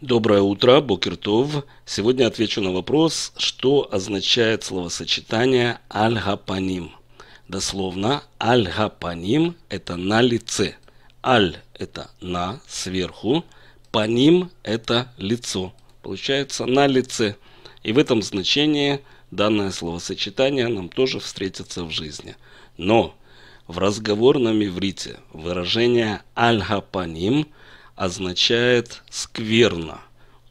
Доброе утро, Бокертов. Сегодня отвечу на вопрос, что означает словосочетание аль Дословно, «аль-гапаним» это «на лице». «Аль» – это «на», «сверху», «паним» – это «лицо». Получается «на лице». И в этом значении данное словосочетание нам тоже встретится в жизни. Но в разговорном иврите выражение «аль-гапаним» означает скверно,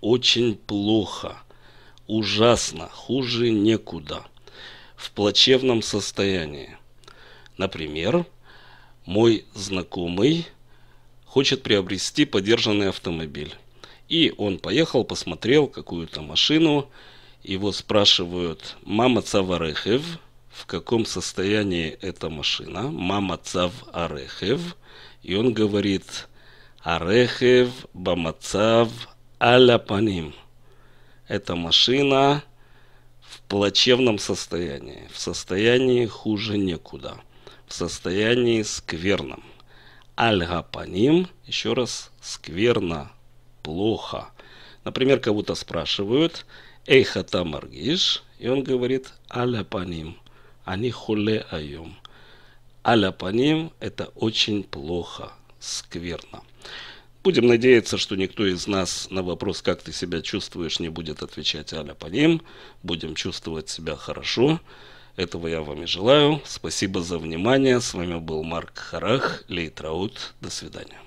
очень плохо, ужасно, хуже некуда, в плачевном состоянии. Например, мой знакомый хочет приобрести подержанный автомобиль. И он поехал, посмотрел какую-то машину. Его спрашивают «Мама цав В каком состоянии эта машина? «Мама цав арехев?» И он говорит Арехев Бамацав Аляпаним. Эта машина в плачевном состоянии, в состоянии хуже некуда, в состоянии скверном. Альгапаним, еще раз, скверно, плохо. Например, кого-то спрашивают, эй, а маргиш, и он говорит, аляпаним, они хуле аюм. Аляпаним – это очень плохо, скверно. Будем надеяться, что никто из нас на вопрос, как ты себя чувствуешь, не будет отвечать аля по ним. Будем чувствовать себя хорошо. Этого я вам и желаю. Спасибо за внимание. С вами был Марк Харах, Лейтраут. До свидания.